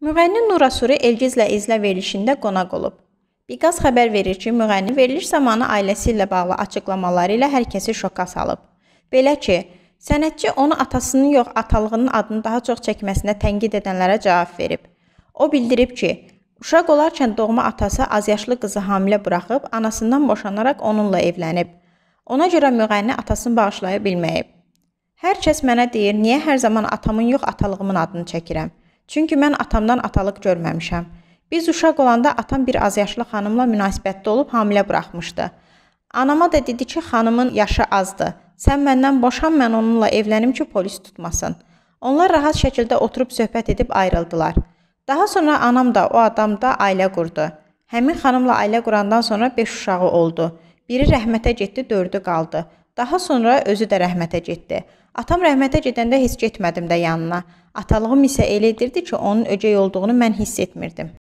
Müğənni Nurasuri Elgizlə izlə verilişində qonaq olub. Biqaz xəbər verir ki, müğənni veriliş zamanı ailəsi ilə bağlı açıqlamaları ilə hər kəsi şoka salıb. Belə ki, sənətçi onu atasının yox, atalığının adını daha çox çəkməsinə tənqid edənlərə cavab verib. O bildirib ki, uşaq olarkən doğma atası azyaşlı qızı hamilə buraxıb, anasından boşanaraq onunla evlənib. Ona görə müğənni atasını bağışlaya bilməyib. Hər kəs mənə deyir, niyə hər zaman atamın yox, atalığımın adını çəkirəm? Çünki mən atamdan atalıq görməmişəm. Biz uşaq olanda atam bir azyaşlı xanımla münasibətdə olub hamilə buraxmışdı. Anama da dedi ki, xanımın yaşı azdır. Sən məndən boşan, mən onunla evlənim ki, polis tutmasın. Onlar rahat şəkildə oturub söhbət edib ayrıldılar. Daha sonra anam da o adam da ailə qurdu. Həmin xanımla ailə qurandan sonra 5 uşağı oldu. Biri rəhmətə getdi, 4-ü qaldı. Daha sonra özü də rəhmətə getdi. Atam rəhmətə gedəndə heç getmədim də yanına. Atalığım isə elə edirdi ki, onun ögey olduğunu mən hiss etmirdim.